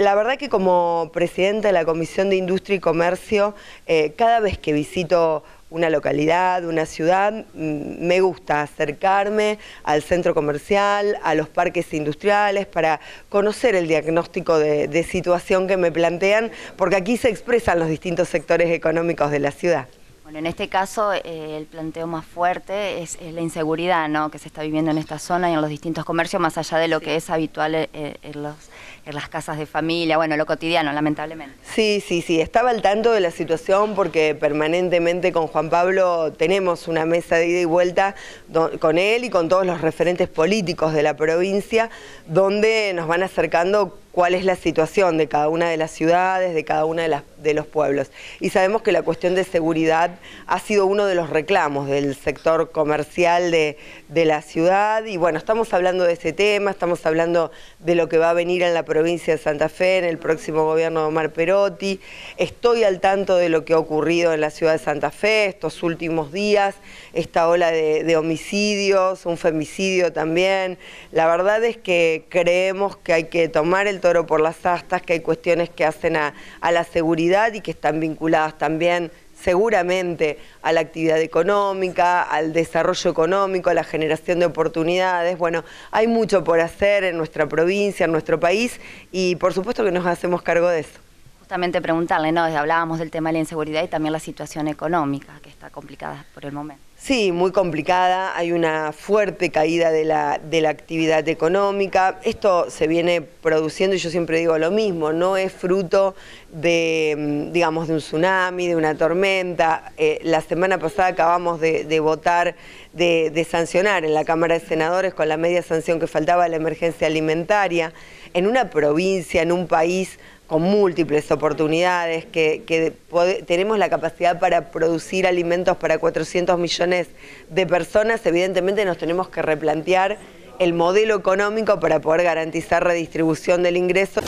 la verdad que como presidenta de la Comisión de Industria y Comercio, eh, cada vez que visito una localidad, una ciudad, mm, me gusta acercarme al centro comercial, a los parques industriales, para conocer el diagnóstico de situación que me plantean, porque aquí se expresan los distintos sectores económicos de la ciudad en este caso eh, el planteo más fuerte es, la inseguridad que se está viviendo en esta zona y en los distintos comercios, más allá de lo que es habitual eh, eh, en, las casas de familia, bueno, lo cotidiano, lamentablemente. Sí, sí, sí, estaba al tanto de la situación porque permanentemente con Juan Pablo tenemos una mesa de ida y vuelta con él y con todos los referentes políticos de la provincia, donde nos van acercando cuál es la situación de cada una de las ciudades, de cada uno de, de, los pueblos. Y sabemos que la cuestión de seguridad ha sido uno de los reclamos del sector comercial de, la ciudad. Y bueno, estamos hablando de ese tema, estamos hablando de lo que va a venir en la provincia de Santa Fe, en el próximo gobierno de Omar Perotti. Estoy al tanto de lo que ha ocurrido en la ciudad de Santa Fe estos últimos días, esta ola de, de homicidios, un femicidio también. La verdad es que creemos que hay que tomar el toro por las astas, que hay cuestiones que hacen a, a la seguridad y que están vinculadas también seguramente a la actividad económica, al desarrollo económico, a la generación de oportunidades. Bueno, hay mucho por hacer en nuestra provincia, en nuestro país y por supuesto que nos hacemos cargo de eso justamente preguntarle, ¿no? Hablábamos del tema de la inseguridad y también la situación económica, que está complicada por el momento. Sí, muy complicada, hay una fuerte caída de la, de la actividad económica, esto se viene produciendo y yo siempre digo lo mismo, no es fruto de, mm, digamos, de un tsunami, de una tormenta. Eh, la semana pasada acabamos de, votar, de, de sancionar en la Cámara de Senadores con la media sanción que faltaba de la emergencia alimentaria, en una provincia, en un país con múltiples oportunidades, que, tenemos la capacidad para producir alimentos para 400 millones de personas, evidentemente nos tenemos que replantear el modelo económico para poder garantizar redistribución del ingreso.